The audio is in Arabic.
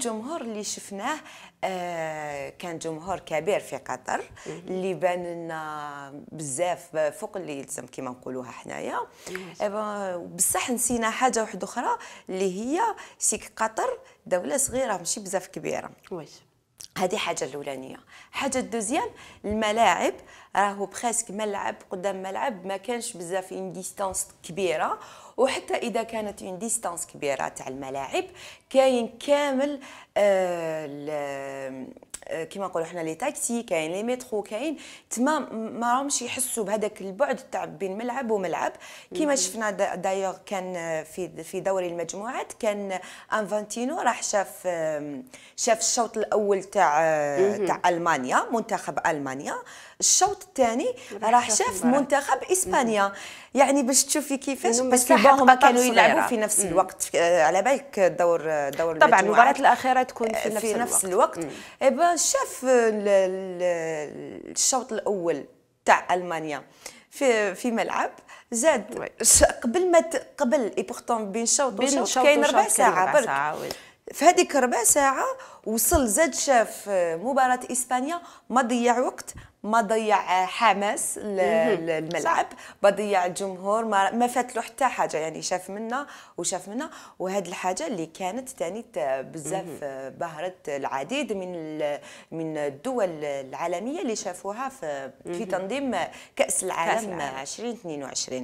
الجمهور اللي شفناه آه، كان جمهور كبير في قطر اللي بان لنا بزاف فوق اللي يلزم كما نقولوها حنايا بصح نسينا حاجه واحده اخرى اللي هي سيك قطر دوله صغيره ماشي بزاف كبيره واش هذه حاجه الاولانيه حاجه الدوزيام الملاعب راهو بريسك ملعب قدام ملعب ما كانش بزاف ان ديستانس كبيره وحتى اذا كانت ان ديستانس كبيره تاع الملاعب كاين كامل آه آه، كما نقولوا حنا لي تاكسي كاين لي مترو كاين تما ما راهمش يحسوا بهذاك البعد تاع بين ملعب وملعب كما شفنا دايوغ كان في في دوري المجموعات كان انفانتينو راح شاف شاف الشوط الاول تاع آه، تاع المانيا منتخب المانيا الشوط الثاني راح شاف منتخب اسبانيا يعني باش تشوفي كيفاش بس هما كانوا يلعبوا في نفس الوقت آه، على بالك دور دور طبعا المباراه الاخيره تكون في نفس, في نفس الوقت, الوقت. شاف الشوط الاول تاع المانيا في في ملعب زاد قبل ما قبل اي بورتون بين شوط وشوط كاين ربع ساعه برك في هذيك ربع ساعة وصل زاد شاف مباراة إسبانيا ما ضيع وقت ما ضيع حماس الملعب ما ضيع الجمهور ما فات له حتى حاجه يعني شاف منا وشاف منا وهاد الحاجه اللي كانت تاني بزاف بهرت العديد من من الدول العالميه اللي شافوها في, في تنظيم كاس العالم 2022